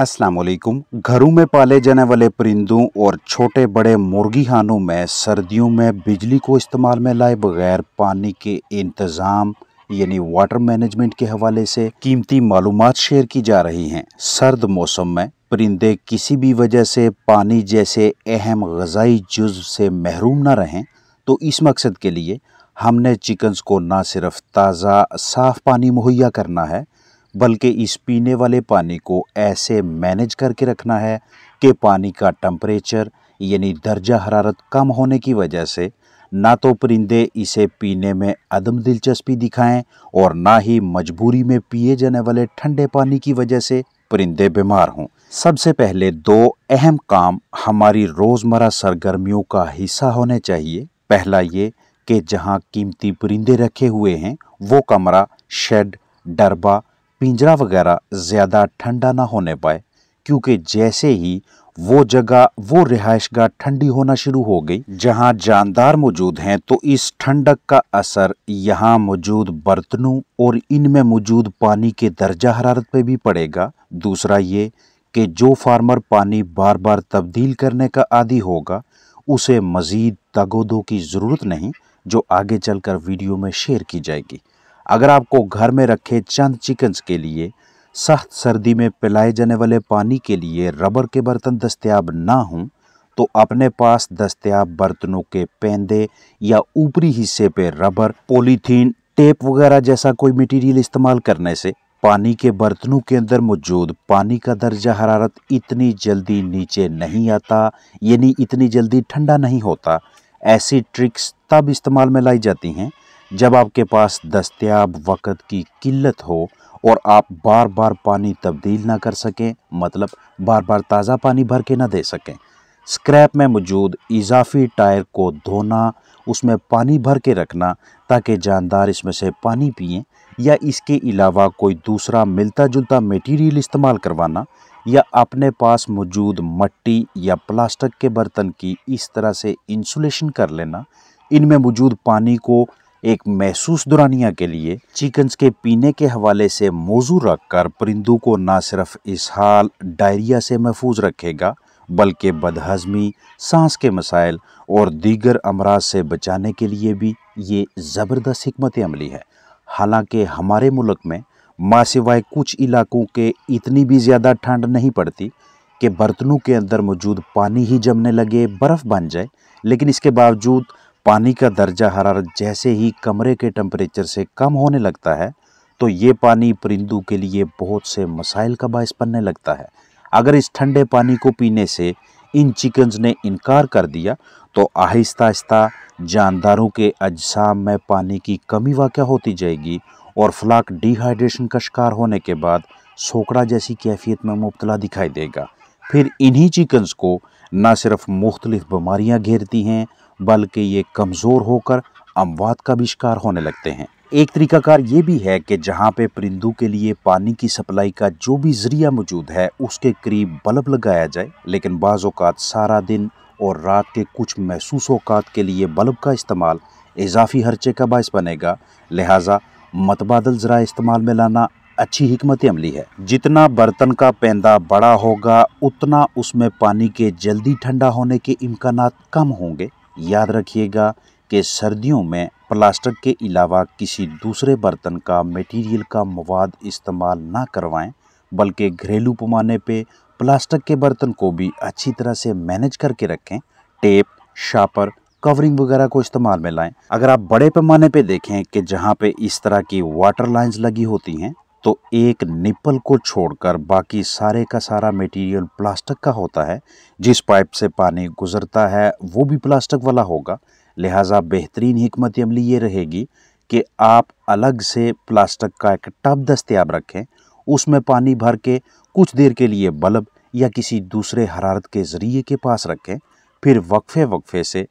अस्सलाम वालेकुम घरों में पाले जाने वाले परिंदों और छोटे बड़े मुर्गी खानों में सर्दियों में बिजली को इस्तेमाल में लाए बगैर पानी के इंतज़ाम यानी वाटर मैनेजमेंट के हवाले से कीमती मालूम शेयर की जा रही हैं सर्द मौसम में परिंदे किसी भी वजह से पानी जैसे अहम गजाई जुज्व से महरूम ना रहें तो इस मकसद के लिए हमने चिकन्स को ना सिर्फ ताज़ा साफ़ पानी मुहैया करना है बल्कि इस पीने वाले पानी को ऐसे मैनेज करके रखना है कि पानी का टम्परेचर यानी दर्जा हरारत कम होने की वजह से ना तो परिंदे इसे पीने में अदम दिलचस्पी दिखाएं और ना ही मजबूरी में पिए जाने वाले ठंडे पानी की वजह से परिंदे बीमार हों सबसे पहले दो अहम काम हमारी रोज़मर्रा सरगर्मियों का हिस्सा होने चाहिए पहला ये कि जहाँ कीमती परिंदे रखे हुए हैं वो कमरा शेड डरबा पिंजरा वगैरह ज़्यादा ठंडा ना होने पाए क्योंकि जैसे ही वो जगह वो रिहाइश गाह ठंडी होना शुरू हो गई जहाँ जानदार मौजूद हैं तो इस ठंडक का असर यहाँ मौजूद बर्तनों और इनमें मौजूद पानी के दर्जा हरारत पे भी पड़ेगा दूसरा ये कि जो फार्मर पानी बार बार तब्दील करने का आदि होगा उसे मज़ीद तगोदों की ज़रूरत नहीं जो आगे चलकर वीडियो में शेयर की जाएगी अगर आपको घर में रखे चंद चिकन्स के लिए सख्त सर्दी में पिलाए जाने वाले पानी के लिए रबर के बर्तन दस्तियाब ना हों तो अपने पास दस्तियाब बर्तनों के पेंदे या ऊपरी हिस्से पे रबर पॉलीथीन टेप वगैरह जैसा कोई मटेरियल इस्तेमाल करने से पानी के बर्तनों के अंदर मौजूद पानी का दर्जा हरारत इतनी जल्दी नीचे नहीं आता यानी इतनी जल्दी ठंडा नहीं होता ऐसी ट्रिक्स तब इस्तेमाल में लाई जाती हैं जब आपके पास दस्तियाब वक़्त की किल्लत हो और आप बार बार पानी तब्दील ना कर सकें मतलब बार बार ताज़ा पानी भर के ना दे सकें स्क्रैप में मौजूद इजाफी टायर को धोना उसमें पानी भर के रखना ताकि जानदार इसमें से पानी पिएँ या इसके अलावा कोई दूसरा मिलता जुलता मटेरियल इस्तेमाल करवाना या अपने पास मौजूद मट्टी या प्लास्टिक के बर्तन की इस तरह से इंसुलेशन कर लेना इनमें मौजूद पानी को एक महसूस दुरानिया के लिए चिकन्स के पीने के हवाले से मौजू कर परिंदों को ना सिर्फ इसहाल डायरिया से महफूज रखेगा बल्कि बदहजमी सांस के मसाइल और दीगर अमराज से बचाने के लिए भी ये ज़बरदस्त हमत अमली है हालांकि हमारे मुल्क में माँ सिवाय कुछ इलाकों के इतनी भी ज़्यादा ठंड नहीं पड़ती कि बर्तनों के अंदर मौजूद पानी ही जमने लगे बर्फ़ बन जाए लेकिन इसके बावजूद पानी का दर्जा हरारत जैसे ही कमरे के टम्परेचर से कम होने लगता है तो ये पानी परिंदों के लिए बहुत से मसाइल का बायस बनने लगता है अगर इस ठंडे पानी को पीने से इन चिकन्स ने इनकार कर दिया तो आहिस्ता आहिस्ता जानदारों के अजसाम में पानी की कमी वाक़ होती जाएगी और फ्लाक डिहाइड्रेशन का शिकार होने के बाद सोकड़ा जैसी कैफियत में मुबतला दिखाई देगा फिर इन्हीं चिकन्स को ना सिर्फ मुख्तलिफ बीमारियाँ घेरती हैं बल्कि ये कमज़ोर होकर अमवात का भी शिकार होने लगते हैं एक तरीकाकार ये भी है कि जहाँ पे परिंदों के लिए पानी की सप्लाई का जो भी जरिया मौजूद है उसके करीब बल्ब लगाया जाए लेकिन बाज़ अवत सारा दिन और रात के कुछ महसूस अवकात के लिए बल्ब का इस्तेमाल इजाफी हर्चे का बायस बनेगा लिहाजा मतबादल ज़रा इस्तेमाल में लाना अच्छी हमत अमली है जितना बर्तन का पैंदा बड़ा होगा उतना उसमें पानी के जल्दी ठंडा होने के इम्कान कम होंगे याद रखिएगा कि सर्दियों में प्लास्टिक के अलावा किसी दूसरे बर्तन का मटेरियल का मवाद इस्तेमाल ना करवाएं बल्कि घरेलू पैमाने पे प्लास्टिक के बर्तन को भी अच्छी तरह से मैनेज करके रखें टेप शापर कवरिंग वगैरह को इस्तेमाल में लाएं अगर आप बड़े पैमाने पे देखें कि जहाँ पे इस तरह की वाटर लाइंस लगी होती हैं तो एक निपल को छोड़कर बाकी सारे का सारा मटेरियल प्लास्टिक का होता है जिस पाइप से पानी गुजरता है वो भी प्लास्टिक वाला होगा लिहाजा बेहतरीन हमत अमली ये रहेगी कि आप अलग से प्लास्टिक का एक टब दस्तियाब रखें उसमें पानी भर के कुछ देर के लिए बल्ब या किसी दूसरे हरारत के ज़रिए के पास रखें फिर वक्फे वक्फे से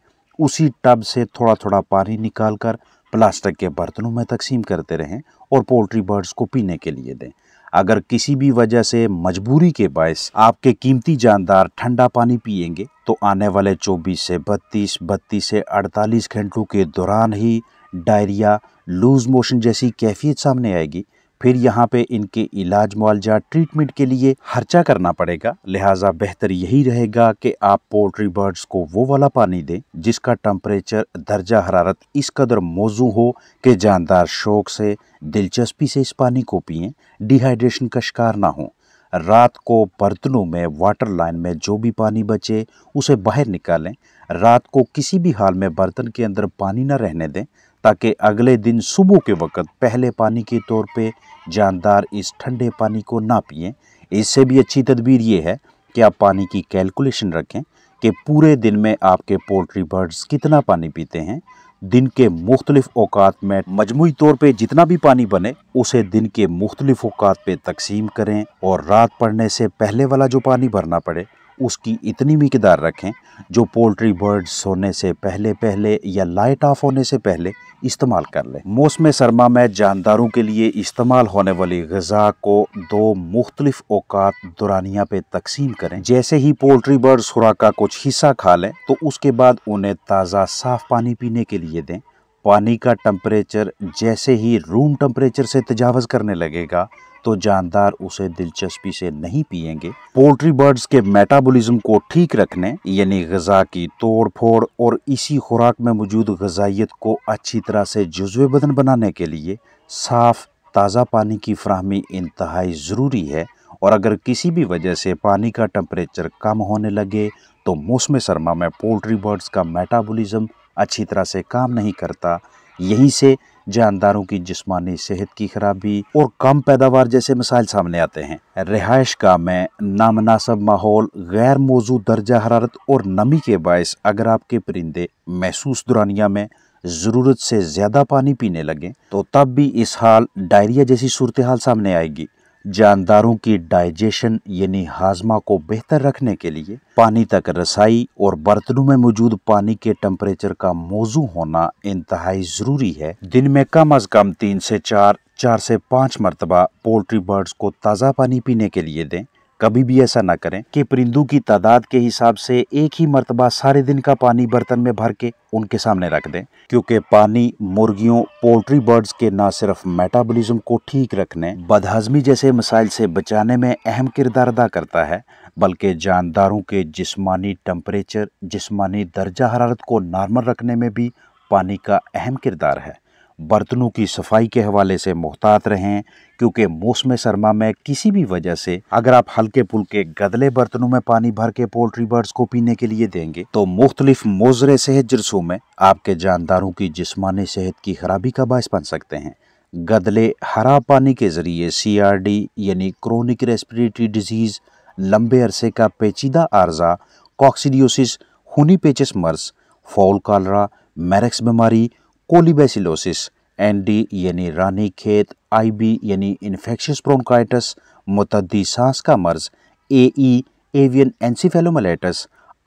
उसी टब से थोड़ा थोड़ा पानी निकाल कर प्लास्टिक के बर्तनों में तकसीम करते रहें और पोल्ट्री बर्ड्स को पीने के लिए दें अगर किसी भी वजह से मजबूरी के बायस आपके कीमती जानदार ठंडा पानी पियेंगे तो आने वाले 24 से 32, 32 से 48 घंटों के दौरान ही डायरिया लूज मोशन जैसी कैफियत सामने आएगी फिर यहाँ पे इनके इलाज मुआवजा ट्रीटमेंट के लिए खर्चा करना पड़ेगा लिहाजा बेहतर यही रहेगा कि आप पोल्ट्री बर्ड्स को वो वाला पानी दें जिसका टम्परेचर दर्जा हरारत इस कदर मौजू हो कि जानदार शौक से दिलचस्पी से इस पानी को पिए डिहाइड्रेशन का शिकार ना हो रात को बर्तनों में वाटर लाइन में जो भी पानी बचे उसे बाहर निकालें रात को किसी भी हाल में बर्तन के अंदर पानी न रहने दें ताकि अगले दिन सुबह के वक्त पहले पानी के तौर पे जानदार इस ठंडे पानी को ना पिए इससे भी अच्छी तदबीर ये है कि आप पानी की कैलकुलेशन रखें कि पूरे दिन में आपके पोल्ट्री बर्ड्स कितना पानी पीते हैं दिन के मुख्तलिफ अवकात में मजमू तौर पर जितना भी पानी बने उसे दिन के मुख्तलिफ अवकात पर तकसीम करें और रात पड़ने से पहले वाला जो पानी भरना पड़े उसकी इतनी मकदार रखें जो पोल्ट्री बर्ड सोने से पहले पहले या लाइट ऑफ होने से पहले इस्तेमाल कर लें मौसम सरमा में जानदारों के लिए इस्तेमाल होने वाली गजा को दो मुख्तलिफ अवकात दुरानिया पे तकसीम करें जैसे ही पोल्ट्री बर्ड सुरा का कुछ हिस्सा खा लें तो उसके बाद उन्हें ताज़ा साफ पानी पीने के लिए दें पानी का टम्परेचर जैसे ही रूम टम्परेचर से तजावज़ करने लगेगा तो जानदार उसे दिलचस्पी से नहीं पियेंगे पोल्ट्री बर्ड्स के मेटाबॉलिज्म को ठीक रखने यानी गज़ा की तोड़ फोड़ और इसी खुराक में मौजूद गजाइत को अच्छी तरह से जुजवे बदन बनाने के लिए साफ़ ताज़ा पानी की फ्राहमी इंतहाई ज़रूरी है और अगर किसी भी वजह से पानी का टम्परेचर कम होने लगे तो मौसम सरमा में पोल्ट्री बर्ड्स का मेटाबोलिज़म अच्छी तरह से काम नहीं करता यहीं से जानदारों की जिस्मानी सेहत की खराबी और कम पैदावार जैसे मसाइल सामने आते हैं रिहाइश का में नामनासब माहौल गैर मौजू दर्जा हरारत और नमी के बायस अगर आपके परिंदे महसूस दुरानिया में ज़रूरत से ज़्यादा पानी पीने लगें तो तब भी इस हाल डायरिया जैसी सूरत हाल सामने आएगी जानदारों की डाइजेशन यानी हाजमा को बेहतर रखने के लिए पानी तक रसाई और बर्तनों में मौजूद पानी के टेम्परेचर का मौजू होना इंतहाई ज़रूरी है दिन में कम अज़ कम तीन से चार चार से पाँच मरतबा पोल्ट्री बर्ड्स को ताज़ा पानी पीने के लिए दें कभी भी ऐसा ना करें कि परिंदों की तादाद के हिसाब से एक ही मरतबा सारे दिन का पानी बर्तन में भर के उनके सामने रख दें क्योंकि पानी मुर्गियों पोल्ट्री बर्ड्स के ना सिर्फ मेटाबॉलिज्म को ठीक रखने बदहजमी जैसे मसाइल से बचाने में अहम किरदार अदा करता है बल्कि जानदारों के जिस्मानी टम्परेचर जिस्मानी दर्जा हरारत को नॉर्मल रखने में भी पानी का अहम किरदार है बर्तनों की सफाई के हवाले से मोहतात रहें क्योंकि मौसम सरमा में किसी भी वजह से अगर आप हल्के पुल्के गदले बर्तनों में पानी भर के पोल्ट्री बर्ड्स को पीने के लिए देंगे तो मुख्तलिफ मोजरे सेहत जरसों में आपके जानदारों की जिसमानी सेहत की खराबी का बायस बन सकते हैं गदले हरा पानी के ज़रिए डी यानी क्रोनिक रेस्परेटरी डिजीज़ लंबे अरसे का पेचीदा आर्जा कॉक्सीडियोसिस खूनी पेचिस मर्स फॉल कॉलरा मैरक्स बीमारी कोलिबेसिलोसिस एन डी यानी रानी खेत आई बी यानी इन्फेक्शियस ब्रोंकाइटस मतदी सांस का मर्ज A E avian B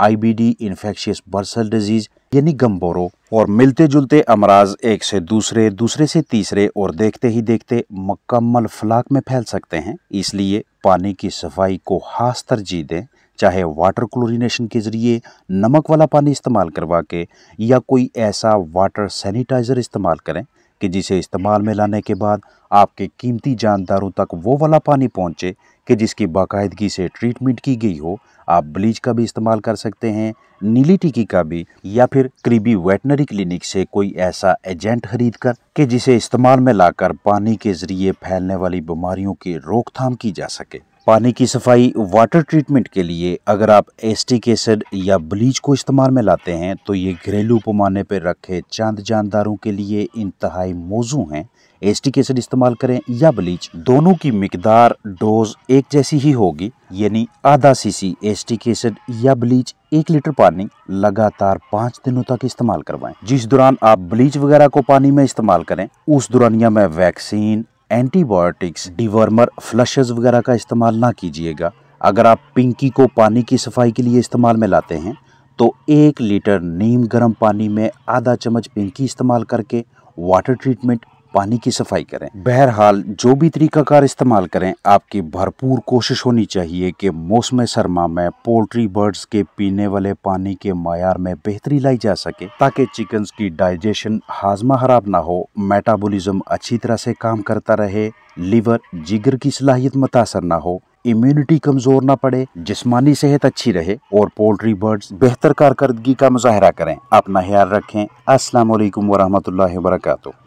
IBD infectious bursal disease यानी गम्बोरो और मिलते जुलते अमराज एक से दूसरे दूसरे से तीसरे और देखते ही देखते मकम्मल फलाक में फैल सकते हैं इसलिए पानी की सफाई को खास तरजीह दें चाहे वाटर क्लोरीनेशन के ज़रिए नमक वाला पानी इस्तेमाल करवा के या कोई ऐसा वाटर सैनिटाइज़र इस्तेमाल करें कि जिसे इस्तेमाल में लाने के बाद आपके कीमती जानदारों तक वो वाला पानी पहुँचे कि जिसकी बाकायदगी से ट्रीटमेंट की गई हो आप ब्लीच का भी इस्तेमाल कर सकते हैं नीली टिकी का भी या फिर करीबी वेटनरी क्लिनिक से कोई ऐसा एजेंट खरीद कर कि जिसे इस्तेमाल में लाकर पानी के जरिए फैलने वाली बीमारियों की रोकथाम की जा सके पानी की सफाई वाटर ट्रीटमेंट के लिए अगर आप एस्टिक एसिड या ब्लीच को इस्तेमाल में लाते हैं तो ये घरेलू पैमाने पर रखे चांद जानदारों के लिए इंतहाई मौजू हैं एस्टिक एसिड इस्तेमाल करें या ब्लीच दोनों की मकदार डोज एक जैसी ही होगी यानी आधा सीसी एस्टिक एसिड या ब्लीच एक लीटर पानी लगातार पाँच दिनों तक इस्तेमाल करवाएं जिस दौरान आप ब्लीच वगैरह को पानी में इस्तेमाल करें उस दौरानिया में वैक्सीन एंटीबायोटिक्स डिवर्मर फ्लशेज वगैरह का इस्तेमाल ना कीजिएगा अगर आप पिंकी को पानी की सफाई के लिए इस्तेमाल में लाते हैं तो एक लीटर नीम गर्म पानी में आधा चम्मच पिंकी इस्तेमाल करके वाटर ट्रीटमेंट पानी की सफाई करें बहरहाल जो भी तरीकाकार इस्तेमाल करें आपकी भरपूर कोशिश होनी चाहिए कि मौसम सरमा में पोल्ट्री बर्ड्स के पीने वाले पानी के मैार में बेहतरी लाई जा सके ताकि चिकन्स की डाइजेशन हाजमा खराब ना हो मेटाबोलिज्म अच्छी तरह से काम करता रहे लीवर जिगर की सलाहियत मुतासर ना हो इम्यूनिटी कमजोर ना पड़े जिस्मानी सेहत अच्छी रहे और पोल्ट्री बर्ड्स बेहतर कारकर्दगी का मुजाहरा करें अपना ख्याल रखें असलम वरहमल वर्का